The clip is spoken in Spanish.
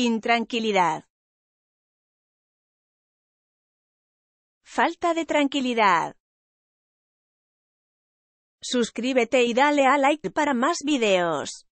Intranquilidad. Falta de tranquilidad. Suscríbete y dale a like para más videos.